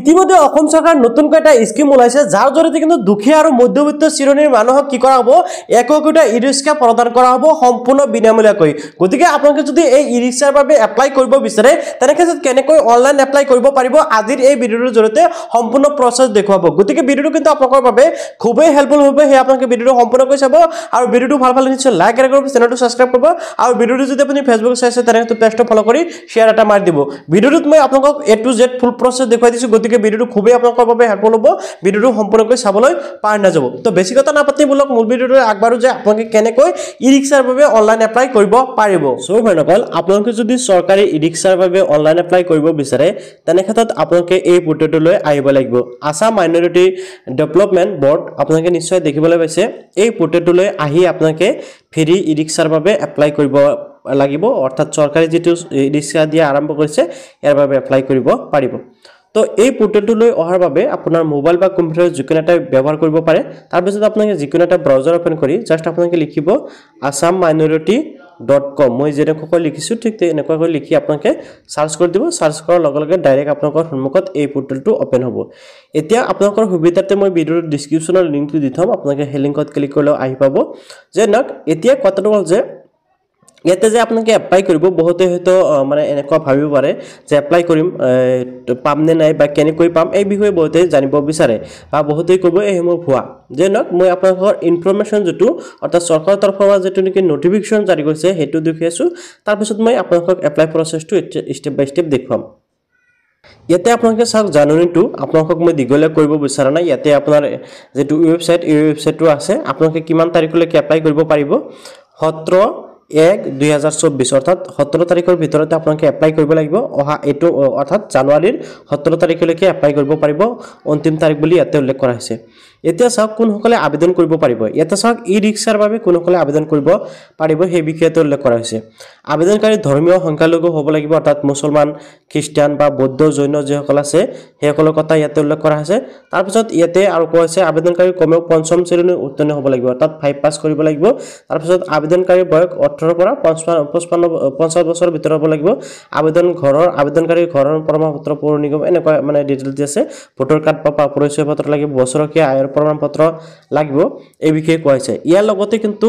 ইতিমধ্যে অসম চৰকাৰ নতুনকৈ এটা স্কিম ওলাইছে যাৰ জৰিয়তে কিন্তু দুখীয়া আৰু মধ্যবিত্ত শ্ৰেণীৰ মানুহক কি কৰা হ'ব এক একোটা ই ৰিক্সা প্ৰদান কৰা হ'ব সম্পূৰ্ণ বিনামূলীয়াকৈ গতিকে আপোনালোকে যদি এই ই ৰিক্সাৰ বাবে এপ্লাই কৰিব বিচাৰে তেনেক্ষেত্ৰত কেনেকৈ অনলাইন এপ্লাই কৰিব পাৰিব আজিৰ এই ভিডিঅ'টোৰ জৰিয়তে সম্পূৰ্ণ প্ৰচেছ দেখুৱাব গতিকে ভিডিঅ'টো কিন্তু আপোনালোকৰ বাবে খুবেই হেল্পফুল হ'ব সেই আপোনালোকে ভিডিঅ'টো সম্পূৰ্ণকৈ চাব আৰু ভিডিঅ'টো ভাল ভাল নিশ্চয় লাইক এটা কৰিব চেনেলটো ছাবস্ক্ৰাইব কৰিব আৰু ভিডিঅ'টো যদি আপুনি ফেচবুক চাইছে তেনেকৈ পেজটো ফ'ল' কৰি শ্বেয়াৰ এটা মাৰি দিব ভিডিঅ'টোত মই আপোনালোকক A to Z full process দেখুৱাই দিছোঁ গতিকে গতিকে ভিডিওটো খুবেই আপোনালোকৰ বাবে হেল্পফুল হ'ব ভিডিঅ'টো সম্পূৰ্ণকৈ চাবলৈ পাৰ নাযাব তো বেছি কথা নাপাতিমূলক মূল ভিডিঅ'টো আগবাঢ়ো যে আপোনালোকে কেনেকৈ ই ৰিক্সাৰ বাবে অনলাইন এপ্লাই কৰিব পাৰিব চ' ভাইসকল আপোনালোকে যদি চৰকাৰী ই ৰিক্সাৰ বাবে অনলাইন এপ্লাই কৰিব বিচাৰে তেনেক্ষেত্ৰত আপোনালোকে এই পৰ্টেলটোলৈ আহিব লাগিব আছাম মাইনৰিটি ডেভেলপমেণ্ট বৰ্ড আপোনালোকে নিশ্চয় দেখিবলৈ পাইছে এই পৰ্টেলটোলৈ আহি আপোনালোকে ফ্ৰী ই ৰিক্সাৰ বাবে এপ্লাই কৰিব লাগিব অৰ্থাৎ চৰকাৰে যিটো ই ৰিক্সা দিয়া আৰম্ভ কৰিছে ইয়াৰ বাবে এপ্লাই কৰিব পাৰিব তো এই পোৰ্টেলটোলৈ অহাৰ বাবে আপোনাৰ মোবাইল বা কম্পিউটাৰ যিকোনো এটাই ব্যৱহাৰ কৰিব পাৰে তাৰপিছত আপোনালোকে যিকোনো এটা ব্ৰাউজাৰ অ'পেন কৰি জাষ্ট আপোনালোকে লিখিব আছাম মাইনৰিটি ডট কম মই যেনেকুৱাকৈ লিখিছোঁ ঠিক তেনেকুৱাকৈ লিখি আপোনালোকে চাৰ্চ কৰি দিব চাৰ্চ কৰাৰ লগে লগে ডাইৰেক্ট আপোনালোকৰ সন্মুখত এই পোৰ্টেলটো অ'পেন হ'ব এতিয়া আপোনালোকৰ সুবিধাতে মই ভিডিঅ'টো ডিছক্ৰিপশ্যনৰ লিংকটো দি থ'ম আপোনালোকে সেই লিংকত ক্লিক কৰিলেও আহি পাব যে নাক এতিয়া কথাটো হ'ল যে ইয়াতে যে আপোনালোকে এপ্লাই কৰিব বহুতে হয়তো মানে এনেকুৱা ভাবিব পাৰে যে এপ্লাই কৰিম পাম নে নাই বা কেনেকৈ পাম এই বিষয়ে বহুতে জানিব বিচাৰে বা বহুতে ক'ব এইসমূহ ভুৱা যে নহওক মই আপোনালোকৰ ইনফৰ্মেশ্যন যিটো অৰ্থাৎ চৰকাৰৰ তৰফৰ পৰা যিটো নেকি নটিফিকেশ্যন জাৰি কৰিছে সেইটো দেখি আছোঁ তাৰপিছত মই আপোনালোকক এপ্লাই প্ৰচেছটো ষ্টেপ বাই ষ্টেপ দেখুৱাম ইয়াতে আপোনালোকে চাওক জাননীটো আপোনালোকক মই দীঘলীয়া কৰিব বিচৰা নাই ইয়াতে আপোনাৰ যিটো ৱেবছাইট এই ৱেবছাইটটো আছে আপোনালোকে কিমান তাৰিখলৈকে এপ্লাই কৰিব পাৰিব সত্ৰ এক দুহেজাৰ চৌব্বিছ অৰ্থাৎ সোতৰ তাৰিখৰ ভিতৰতে আপোনালোকে এপ্লাই কৰিব লাগিব অহা এইটো অৰ্থাৎ জানুৱাৰীৰ সোতৰ তাৰিখলৈকে এপ্লাই কৰিব পাৰিব অন্তিম তাৰিখ বুলি ইয়াতে উল্লেখ কৰা হৈছে এতিয়া চাওক কোনসকলে আবেদন কৰিব পাৰিব ইয়াতে চাওক ই ৰিক্সাৰ বাবে কোনসকলে আবেদন কৰিব পাৰিব সেই বিষয়টো উল্লেখ কৰা হৈছে আবেদনকাৰী ধৰ্মীয় সংখ্যালঘু হ'ব লাগিব অৰ্থাৎ মুছলমান খ্ৰীষ্টান বা বৌদ্ধ জৈন যিসকল আছে সেইসকলৰ কথা ইয়াতে উল্লেখ কৰা হৈছে তাৰপিছত ইয়াতে আৰু কোৱা হৈছে আবেদনকাৰী কমেও পঞ্চম শ্ৰেণী উত্তীৰ্ণ হ'ব লাগিব অৰ্থাৎ ফাইভ পাছ কৰিব লাগিব তাৰপিছত আবেদনকাৰীৰ বয়স ওঠৰৰ পৰা পঞ্চান পঞ্চান্ন পঞ্চাছ বছৰৰ ভিতৰত হ'ব লাগিব আবেদন ঘৰৰ আবেদনকাৰী ঘৰৰ প্ৰমাণ পত্ৰ পৌৰ নিগম এনেকুৱা মানে ডিটেইল দি আছে ভোটৰ কাৰ্ড পৰা পৰিচয় পত্ৰ লাগিব বছৰকীয়া আয়ৰ প্ৰমাণ পত্ৰ লাগিব এই বিষয়ে কোৱা হৈছে ইয়াৰ লগতে কিন্তু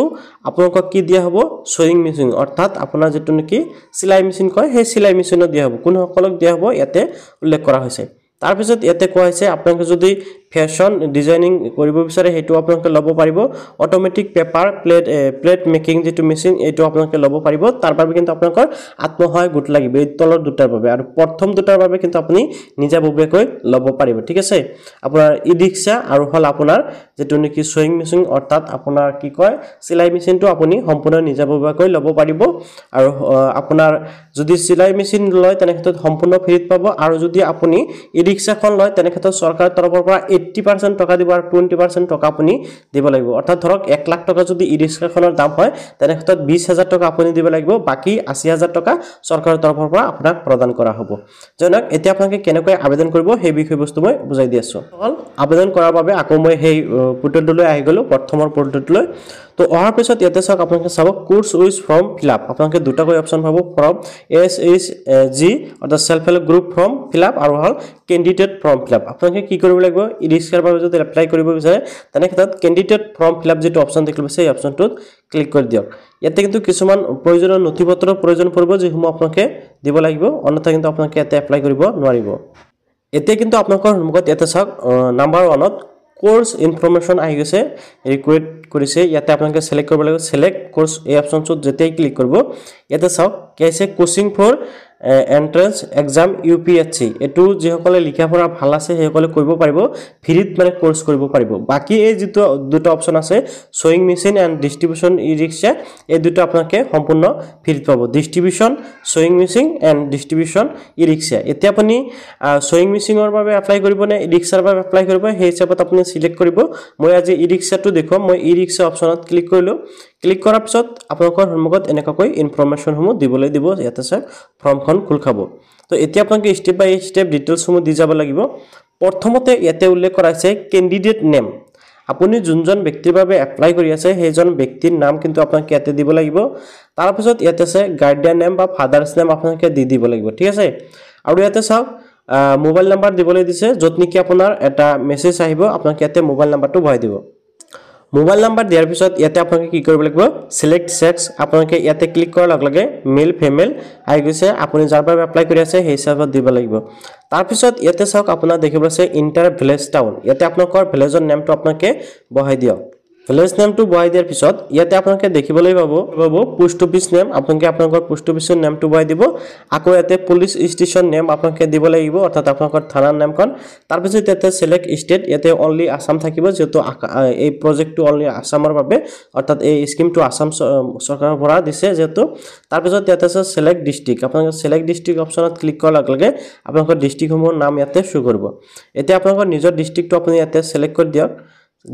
আপোনালোকক কি দিয়া হ'ব চুইং মেচিন অৰ্থাৎ আপোনাৰ যিটো নেকি চিলাই মেচিন কয় সেই চিলাই মেচিনত দিয়া হ'ব কোনসকলক দিয়া হ'ব ইয়াতে উল্লেখ কৰা হৈছে তাৰপিছত ইয়াতে কোৱা হৈছে আপোনালোকে যদি ফেশ্বন ডিজাইনিং কৰিব বিচাৰে সেইটো আপোনালোকে ল'ব পাৰিব automatic paper plate plate making যিটো মেচিন এইটো আপোনালোকে ল'ব পাৰিব তাৰ বাবে কিন্তু আপোনালোকৰ আত্মসহায়ক গোট লাগিব এই তলৰ দুটাৰ বাবে আৰু প্ৰথম দুটাৰ বাবে কিন্তু আপুনি নিজাববীয়াকৈ ল'ব পাৰিব ঠিক আছে আপোনাৰ ই ৰিক্সা আৰু হ'ল আপোনাৰ যিটো নেকি চুইং মেচিন অৰ্থাৎ আপোনাৰ কি কয় চিলাই মেচিনটো আপুনি সম্পূৰ্ণ নিজাববীয়াকৈ ল'ব পাৰিব আৰু আপোনাৰ যদি চিলাই মেচিন লয় তেনে সম্পূৰ্ণ ফ্ৰীত পাব আৰু যদি আপুনি ৰিক্সাখন লয় তেনেক্ষেত্ৰত চৰকাৰৰ তৰফৰ পৰা এইট্টি পাৰ্চেণ্ট টকা দিব আৰু টুৱেণ্টি পাৰ্চেণ্ট টকা আপুনি দিব লাগিব অৰ্থাৎ ধৰক এক লাখ টকা যদি ই ৰিক্সাখনৰ দাম হয় তেনেক্ষেত্ৰত বিছ হাজাৰ টকা আপুনি দিব লাগিব বাকী আশী হাজাৰ টকা চৰকাৰৰ তৰফৰ পৰা আপোনাক প্ৰদান কৰা হ'ব জনক এতিয়া আপোনালোকে কেনেকৈ আবেদন কৰিব সেই বিষয়বস্তু মই বুজাই দি আছোঁ অকল আবেদন কৰাৰ বাবে আকৌ মই সেই পৰ্টেলটোলৈ আহি গ'লোঁ প্ৰথমৰ পৰ্টেলটোলৈ তো অহাৰ পিছত ইয়াতে চাওক আপোনালোকে চাব কোৰ্চ উইজ ফ্ৰম ফিলআপ আপোনালোকে দুটাকৈ অপশ্যন পাব ফ্ৰম এচ এইচ জি অৰ্থাৎ self help group form fill up আৰু হ'ল কেণ্ডিডেট ফ্ৰম ফিলআপ আপোনালোকে কি কৰিব লাগিব ইডিচাৰ বাবে যদি এপ্লাই কৰিব বিচাৰে তেনে ক্ষেত্ৰত কেণ্ডিডেট ফ্ৰম ফিলআপ যিটো অপশ্যন দেখিব পাইছে এই অপশ্যনটোত ক্লিক কৰি দিয়ক ইয়াতে কিন্তু কিছুমান প্ৰয়োজনীয় নথি পত্ৰৰ প্ৰয়োজন পৰিব যিসমূহ আপোনালোকে দিব লাগিব অন্যথা কিন্তু আপোনালোকে ইয়াতে এপ্লাই কৰিব নোৱাৰিব এতিয়া কিন্তু আপোনালোকৰ সন্মুখত ইয়াতে চাওক নাম্বাৰ ওৱানত কোৰ্স ইনফৰমেশন আহি গেছে ৰিকুয়েট কৰিছে ইয়াতে আপোনালোকে সিলেক্ট কৰিব লাগিব সিলেক্ট কোৰ্স এই অপশ্যনটোত যেতিয়াই ক্লিক কৰিব ইয়াতে চাওক কি আছে coaching for entrance exam U P S C এইটো যিসকলে লিখা পঢ়া ভাল আছে সেইসকলে কৰিব পাৰিব ফ্ৰীত মানে কৰ্চ কৰিব পাৰিব বাকী এই যিটো দুটা অপশ্যন আছে sewing machine and distribution E rickshaw এই দুটা আপোনালোকে সম্পূৰ্ণ ফ্ৰীত পাব distribution sewing machine and distribution E rickshaw এতিয়া আপুনি চুইং মেচিনৰ বাবে এপ্লাই কৰিব নে ই ৰিক্সাৰ বাবে এপ্লাই কৰিব সেই হিচাপত আপুনি ছিলেক্ট কৰিব মই আজি ই ৰিক্সাটো দেখুৱাম মই ই ৰিক্সা অপশ্যনত ক্লিক কৰিলোঁ ক্লিক কৰাৰ পিছত আপোনালোকৰ সন্মুখত এনেকুৱাকৈ ইনফৰ্মেশ্যনসমূহ দিবলৈ দিব ইয়াতে চাওক ফৰ্ম ঘৰখন খোল খাব তো এতিয়া আপোনালোকে ষ্টেপ বাই ষ্টেপ ডিটেইলছসমূহ দি যাব লাগিব প্ৰথমতে ইয়াতে উল্লেখ কৰা হৈছে কেণ্ডিডেট নেম আপুনি যোনজন ব্যক্তিৰ বাবে এপ্লাই কৰি আছে সেইজন ব্যক্তিৰ নাম কিন্তু আপোনালোকে ইয়াতে দিব লাগিব তাৰপিছত ইয়াতে আছে গাৰ্ডিয়ান নেম বা ফাদাৰ্ছ নেম আপোনালোকে দি দিব লাগিব ঠিক আছে আৰু ইয়াতে চাওক মোবাইল নাম্বাৰ দিবলৈ দিছে য'ত নেকি আপোনাৰ এটা মেছেজ আহিব আপোনালোকে ইয়াতে মোবাইল নাম্বাৰটো ভৰাই দিব মোবাইল নাম্বার দিয়ার পিছত ইয়াতে আপনাকে কি করব লাগবে সিলেক্ট সেক্স আপনাকে ইয়াতে ক্লিক করার লগে মেল ফিমেল আই গেছে আপনি যার বাবে অ্যাপ্লাই করে আছে সেই হিসাবে দিব লাগিব তারপর ইয়াতে সব আপনার দেখবাসে ইন্টার ভিলেজ টাউন ইয়াতে আপনার ভিলেজের নামটা আপনাকে বহাই দিয়ক ভিলেজ নেমটো বহাই দিয়াৰ পিছত ইয়াতে আপোনালোকে দেখিবলৈ পাব পাব পোষ্ট অফিচ নেম আপোনালোকে আপোনালোকৰ পোষ্ট অফিচৰ নেমটো বহাই দিব আকৌ ইয়াতে পুলিচ ষ্টেচন নেম আপোনালোকে দিব লাগিব অৰ্থাৎ আপোনালোকৰ থানাৰ নামখন তাৰপিছত ইয়াতে ছিলেক্ট ষ্টেট ইয়াতে অনলি আছাম থাকিব যিহেতু এই প্ৰজেক্টটো অনলি আছামৰ বাবে অৰ্থাৎ এই স্কিমটো আছাম চৰকাৰৰ পৰা দিছে যিহেতু তাৰপিছত ইয়াতে আছে ছিলেক্ট ডিষ্ট্ৰিক্ট আপোনালোকে ছিলেক্ট ডিষ্ট্ৰিক্ট অপশ্যনত ক্লিক কৰাৰ লগে লগে আপোনালোকৰ ডিষ্ট্ৰিক্টসমূহৰ নাম ইয়াতে শ্ব' কৰিব এতিয়া আপোনালোকৰ নিজৰ ডিষ্ট্ৰিক্টটো আপুনি ইয়াতে ছিলেক্ট কৰি দিয়ক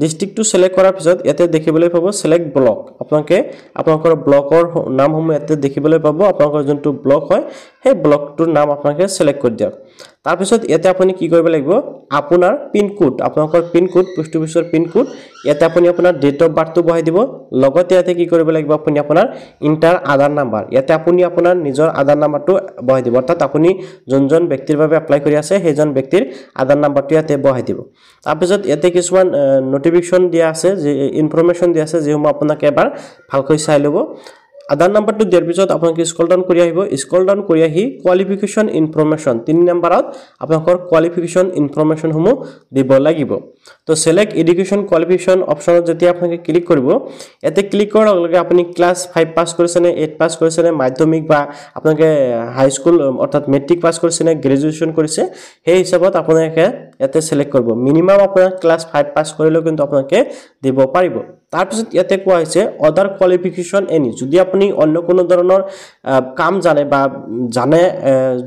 ডিষ্ট্ৰিক্টটো ছিলেক্ট কৰাৰ পিছত ইয়াতে দেখিবলৈ পাব ছিলেক্ট ব্লক আপোনালোকে আপোনালোকৰ ব্লকৰ নামসমূহ ইয়াতে দেখিবলৈ পাব আপোনালোকৰ যোনটো ব্লক হয় সেই ব্লকটোৰ নাম আপোনালোকে ছিলেক্ট কৰি দিয়ক তাৰপিছত ইয়াতে আপুনি কি কৰিব লাগিব আপোনাৰ পিনক'ড আপোনালোকৰ পিনক'ড পৃষ্ঠপোষৰ পিনক'ড ইয়াতে আপুনি আপোনাৰ ডেট অফ বাৰ্থটো বহাই দিব লগতে ইয়াতে কি কৰিব লাগিব আপুনি আপোনাৰ ইণ্টাৰ আধাৰ নাম্বাৰ ইয়াতে আপুনি আপোনাৰ নিজৰ আধাৰ নাম্বাৰটো বহাই দিব অৰ্থাৎ আপুনি যোনজন ব্যক্তিৰ বাবে এপ্লাই কৰি আছে সেইজন ব্যক্তিৰ আধাৰ নাম্বাৰটো ইয়াতে বহাই দিব তাৰপিছত ইয়াতে কিছুমান নটিফিকেশ্যন দিয়া আছে যি ইনফৰ্মেশ্যন দিয়া আছে যিসমূহ আপোনাক এবাৰ ভালকৈ চাই ল'ব আধাৰ নাম্বাৰটো দিয়াৰ পিছত আপোনালোকে স্কল ডাউন কৰি আহিব স্কল ডাউন কৰি আহি কোৱালিফিকেশ্যন ইনফৰমেশ্যন তিনি নম্বৰত আপোনালোকৰ কোৱালিফিকেশ্যন ইনফৰ্মেশ্যনসমূহ দিব লাগিব তো চিলেক্ট এডুকেশ্যন কোৱালিফিকেশ্যন অপশ্যনত যেতিয়া আপোনালোকে ক্লিক কৰিব ইয়াতে ক্লিক কৰাৰ লগে লগে আপুনি ক্লাছ ফাইভ পাছ কৰিছেনে এইট পাছ কৰিছেনে মাধ্যমিক বা আপোনালোকে হাইস্কুল অৰ্থাৎ মেট্ৰিক পাছ কৰিছেনে গ্ৰেজুৱেশ্যন কৰিছে সেই হিচাপত আপোনালোকে ইয়াতে ছিলেক্ট কৰিব মিনিমাম আপোনাৰ ক্লাছ ফাইভ পাছ কৰিলেও কিন্তু আপোনালোকে দিব পাৰিব তাৰপিছত ইয়াতে কোৱা হৈছে আদাৰ কোৱালিফিকেশ্যন এনি যদি আপুনি অন্য কোনো ধৰণৰ কাম জানে বা জানে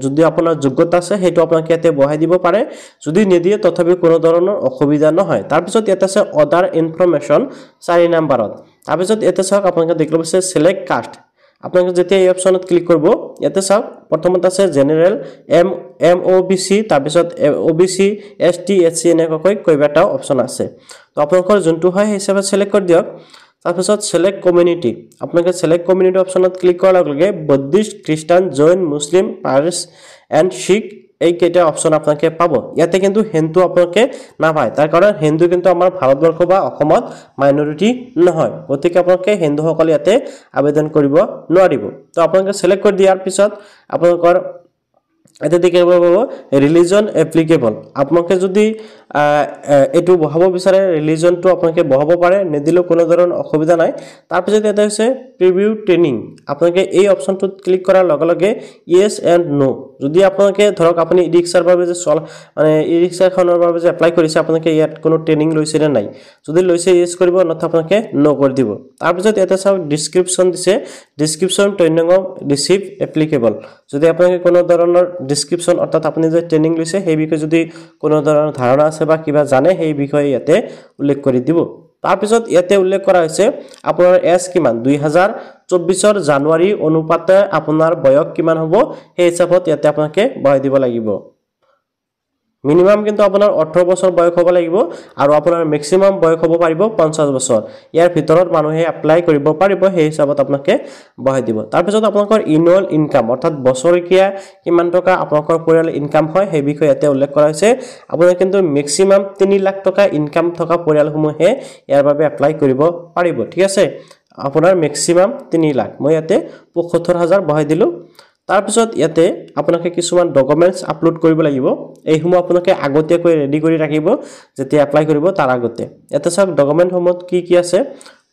যদি আপোনাৰ যোগ্যতা আছে সেইটো আপোনালোকে ইয়াতে বহাই দিব পাৰে যদি নিদিয়ে তথাপিও কোনো ধৰণৰ অসুবিধা নহয় তাৰপিছত ইয়াতে আছে আদাৰ ইনফৰ্মেশ্যন চাৰি নাম্বাৰত তাৰপিছত ইয়াতে চাওক আপোনালোকে দেখিব পাইছে ছিলেক্ট কাষ্ট আপোনালোকে যেতিয়া এই অপশ্যনত ক্লিক কৰিব ইয়াতে চাওক প্ৰথমত আছে general M M O' B C তাৰপিছত O' B C S T S C এনেকুৱাকৈ কেইবাটাও অপশ্যন আছে তো আপোনালোকৰ যোনটো হয় সেই হিচাপে ছিলেক্ট কৰি দিয়ক তাৰপিছত ছিলেক্ট কমিউনিটি আপোনালোকে ছিলেক্ট কমিউনিটি অপশ্যনত ক্লিক কৰাৰ লগে লগে Buddhist Christian Jain Muslim Parsi and Sikh এই কেইটা অপশ্যন আপোনালোকে পাব ইয়াতে কিন্তু হিন্দু আপোনালোকে নাপায় তাৰ কাৰণে হিন্দু কিন্তু আমাৰ ভাৰতবৰ্ষ বা অসমত মাইনৰিটি নহয় গতিকে আপোনালোকে হিন্দুসকলে ইয়াতে আবেদন কৰিব নোৱাৰিব তো আপোনালোকে চিলেক্ট কৰি দিয়াৰ পিছত আপোনালোকৰ এতিয়া দেখিব পাব ৰিলিজন এপ্লিকেবল আপোনালোকে যদি এইটো বহাব বিচাৰে ৰিলিজনটো আপোনালোকে বহাব পাৰে নিদিলেও কোনো ধৰণৰ অসুবিধা নাই তাৰপিছত ইয়াতে হৈছে প্ৰিভিউ ট্ৰেইনিং আপোনালোকে এই অপশ্যনটোত ক্লিক কৰাৰ লগে লগে ইয়েছ এণ্ড ন' যদি আপোনালোকে ধৰক আপুনি ই ৰিক্সাৰ বাবে যে চল মানে ই ৰিক্সাখনৰ বাবে যে এপ্লাই কৰিছে আপোনালোকে ইয়াত কোনো ট্ৰেইনিং লৈছে নে নাই যদি লৈছে ইয়েছ কৰিব নহয় আপোনালোকে ন' কৰি দিব তাৰপিছত ইয়াতে চাওক ডিছক্ৰিপশ্যন দিছে description training of receive applicable যদি আপোনালোকে কোনো ধৰণৰ ডিছক্ৰিপশ্যন অৰ্থাৎ আপুনি যে ট্ৰেইনিং লৈছে সেই বিষয়ে যদি কোনো ধৰণৰ ধাৰণা আছে বা কিবা জানে সেই বিষয়ে ইয়াতে উল্লেখ কৰি দিব তাৰপিছত ইয়াতে উল্লেখ কৰা হৈছে আপোনাৰ এজ কিমান দুই হাজাৰ চৌব্বিছৰ জানুৱাৰী অনুপাতে আপোনাৰ বয়স কিমান হ'ব সেই হিচাপত ইয়াতে আপোনাকে বঢ়াই দিব লাগিব মিনিমাম কিন্তু আপোনাৰ ওঠৰ বছৰ বয়স হ'ব লাগিব আৰু আপোনাৰ মেক্সিমাম বয়স হ'ব পাৰিব পঞ্চাছ বছৰ ইয়াৰ ভিতৰত মানুহে এপ্লাই কৰিব পাৰিব সেই হিচাপত আপোনাকে বঢ়াই দিব তাৰপিছত আপোনালোকৰ ইনুৱেল ইনকাম অৰ্থাৎ বছৰেকীয়া কিমান টকা আপোনালোকৰ পৰিয়ালৰ ইনকাম হয় সেই বিষয়ে ইয়াতে উল্লেখ কৰা হৈছে আপোনাৰ কিন্তু মেক্সিমাম তিনি লাখ টকা ইনকাম থকা পৰিয়ালসমূহে ইয়াৰ বাবে এপ্লাই কৰিব পাৰিব ঠিক আছে আপোনাৰ মেক্সিমাম তিনি লাখ মই ইয়াতে পঁয়সত্তৰ হাজাৰ বঢ়াই দিলোঁ তাৰপিছত ইয়াতে আপোনালোকে কিছুমান ডকুমেণ্টছ আপলোড কৰিব লাগিব এইসমূহ আপোনালোকে আগতীয়াকৈ ৰেডি কৰি ৰাখিব যেতিয়া এপ্লাই কৰিব তাৰ আগতে ইয়াতে চাওক ডকুমেণ্টসমূহত কি কি আছে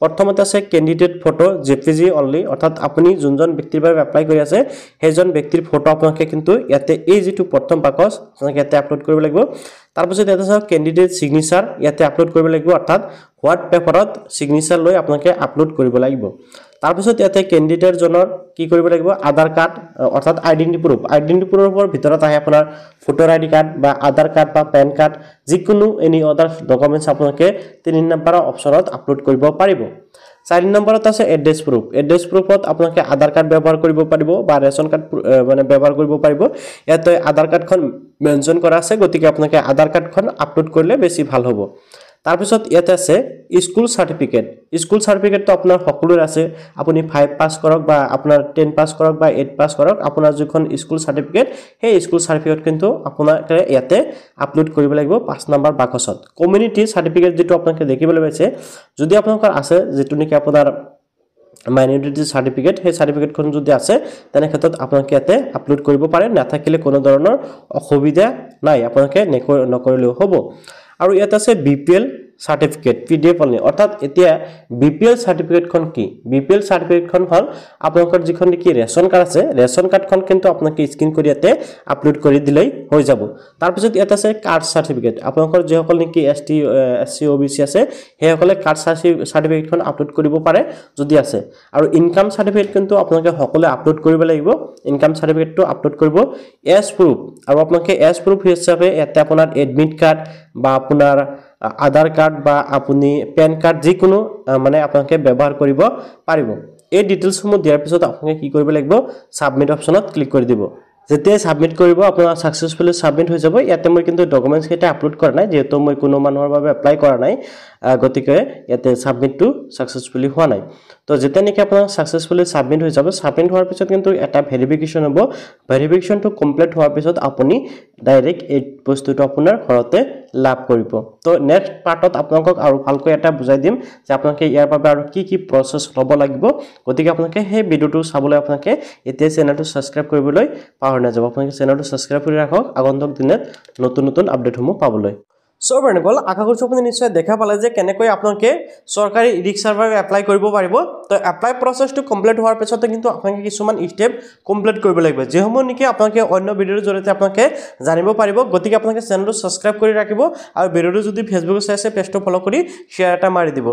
প্ৰথমতে আছে candidate photo J P G only অৰ্থাৎ আপুনি যোনজন ব্যক্তিৰ বাবে এপ্লাই কৰি আছে সেইজন ব্যক্তিৰ ফটো আপোনালোকে কিন্তু ইয়াতে এই যিটো প্ৰথম বাকচ আপোনালোকে ইয়াতে আপলোড কৰিব লাগিব তাৰপিছত ইয়াতে চাওক কেণ্ডিডেট ছিগনেচাৰ ইয়াতে আপলোড কৰিব লাগিব অৰ্থাৎ হোৱাট পেপাৰত ছিগনেচাৰ লৈ আপোনালোকে আপলোড কৰিব লাগিব তাৰপিছত ইয়াতে কেণ্ডিডেটজনৰ কি কৰিব লাগিব আধাৰ কাৰ্ড অৰ্থাৎ আইডেণ্টি প্ৰুফ আইডেণ্টি প্ৰুফৰ ভিতৰত আহে আপোনাৰ ভোটাৰ আইডি কাৰ্ড বা আধাৰ কাৰ্ড বা পেন কাৰ্ড যিকোনো এনি আদাৰ ডকুমেণ্টছ আপোনালোকে তিনি নম্বৰৰ অপশ্যনত আপলোড কৰিব পাৰিব চাৰি নম্বৰত আছে এড্ৰেছ প্ৰুফ এড্ৰেছ প্ৰুফত আপোনালোকে আধাৰ কাৰ্ড ব্যৱহাৰ কৰিব পাৰিব বা ৰেচন কাৰ্ড মানে ব্যৱহাৰ কৰিব পাৰিব ইয়াতে আধাৰ কাৰ্ডখন মেনশ্যন কৰা আছে গতিকে আপোনালোকে আধাৰ কাৰ্ডখন আপলোড কৰিলে বেছি ভাল হ'ব তাৰপিছত ইয়াতে আছে স্কুল চাৰ্টিফিকেট স্কুল চাৰ্টিফিকেটটো আপোনাৰ সকলোৰে আছে আপুনি ফাইভ পাছ কৰক বা আপোনাৰ টেন পাছ কৰক বা এইট পাছ কৰক আপোনাৰ যিখন স্কুল চাৰ্টিফিকেট সেই স্কুল চাৰ্টিফিকেট কিন্তু আপোনালোকে ইয়াতে আপলোড কৰিব লাগিব পাঁচ নম্বৰ বাকচত কমিউনিটি চাৰ্টিফিকেট যিটো আপোনালোকে দেখিবলৈ পাইছে যদি আপোনালোকৰ আছে যিটো নেকি আপোনাৰ মাইনৰিটি চাৰ্টিফিকেট সেই চাৰ্টিফিকেটখন যদি আছে তেনেক্ষেত্ৰত আপোনালোকে ইয়াতে আপলোড কৰিব পাৰে নাথাকিলে কোনো ধৰণৰ অসুবিধা নাই আপোনালোকে নকৰিলেও হ'ব আৰু ইয়াত আছে B P L certificate P D F only অৰ্থাৎ এতিয়া বি পি এল চাৰ্টিফিকেটখন কি বি পি এল চাৰ্টিফিকেটখন হ'ল আপোনালোকৰ যিখন নেকি ৰেচন কাৰ্ড আছে ৰেচন কাৰ্ডখন কিন্তু আপোনালোকে স্কিন কৰি ইয়াতে আপলোড কৰি দিলেই হৈ যাব তাৰপিছত ইয়াত আছে কাৰ্ড চাৰ্টিফিকেট আপোনালোকৰ যিসকল নেকি S T S C O' B C আছে সেইসকলে কাৰ্ড চাৰ্টি চাৰ্টিফিকেটখন আপলোড কৰিব পাৰে যদি আছে আৰু ইনকাম চাৰ্টিফিকেট কিন্তু আপোনালোকে সকলোৱে আপলোড কৰিব লাগিব ইনকাম চাৰ্টিফিকেটটো আপলোড কৰিব এছ প্ৰুফ আৰু আপোনালোকে এছ প্ৰুফ হিচাপে ইয়াতে আপোনাৰ এডমিট কাৰ্ড বা আপোনাৰ আধাৰ কাৰ্ড বা আপুনি পেন কাৰ্ড যিকোনো মানে আপোনালোকে ব্যৱহাৰ কৰিব পাৰিব এই ডিটেইলছসমূহ দিয়াৰ পিছত আপোনালোকে কি কৰিব লাগিব ছাবমিট অপশ্যনত ক্লিক কৰি দিব যেতিয়াই ছাবমিট কৰিব আপোনাৰ ছাকচেছফুলি ছাবমিট হৈ যাব ইয়াতে মই কিন্তু ডকুমেণ্টছকেইটা আপলোড কৰা নাই যিহেতু মই কোনো মানুহৰ বাবে এপ্লাই কৰা নাই গতিকে ইয়াতে ছাবমিটটো ছাকচেছফুলি হোৱা নাই তো যেতিয়া নেকি আপোনাৰ ছাকচেছফুলি ছাবমিট হৈ যাব ছাবমিট হোৱাৰ পিছত কিন্তু এটা ভেৰিফিকেশ্যন হ'ব ভেৰিফিকেশ্যনটো কমপ্লিট হোৱাৰ পিছত আপুনি ডাইৰেক্ট এই বস্তুটো আপোনাৰ ঘৰতে লাভ কৰিব তো নেক্সট পাৰ্টত আপোনালোকক আৰু ভালকৈ এটা বুজাই দিম যে আপোনালোকে ইয়াৰ বাবে আৰু কি কি প্ৰচেছ ল'ব লাগিব গতিকে আপোনালোকে সেই ভিডিঅ'টো চাবলৈ আপোনালোকে এতিয়া চেনেলটো ছাবস্ক্ৰাইব কৰিবলৈ পাহৰি নাযাব আপোনালোকে চেনেলটো ছাবস্ক্ৰাইব কৰি ৰাখক আগন্তুক দিনত নতুন নতুন আপডেটসমূহ পাবলৈ চ' বেণ্ডগল আশা কৰিছোঁ আপুনি নিশ্চয় দেখা পালে যে কেনেকৈ আপোনালোকে চৰকাৰী ই ৰিক্সাৰ বাবে এপ্লাই কৰিব পাৰিব তো এপ্লাই প্ৰচেছটো কমপ্লিট হোৱাৰ পিছতে কিন্তু আপোনালোকে কিছুমান ষ্টেপ কমপ্লিট কৰিব লাগিব যিসমূহ নেকি আপোনালোকে অন্য ভিডিঅ'ৰ জৰিয়তে আপোনালোকে জানিব পাৰিব গতিকে আপোনালোকে চেনেলটো ছাবস্ক্ৰাইব কৰি ৰাখিব আৰু ভিডিঅ'টো যদি ফেচবুকত চাইছে পেজটো ফ'ল' কৰি শ্বেয়াৰ এটা মাৰি দিব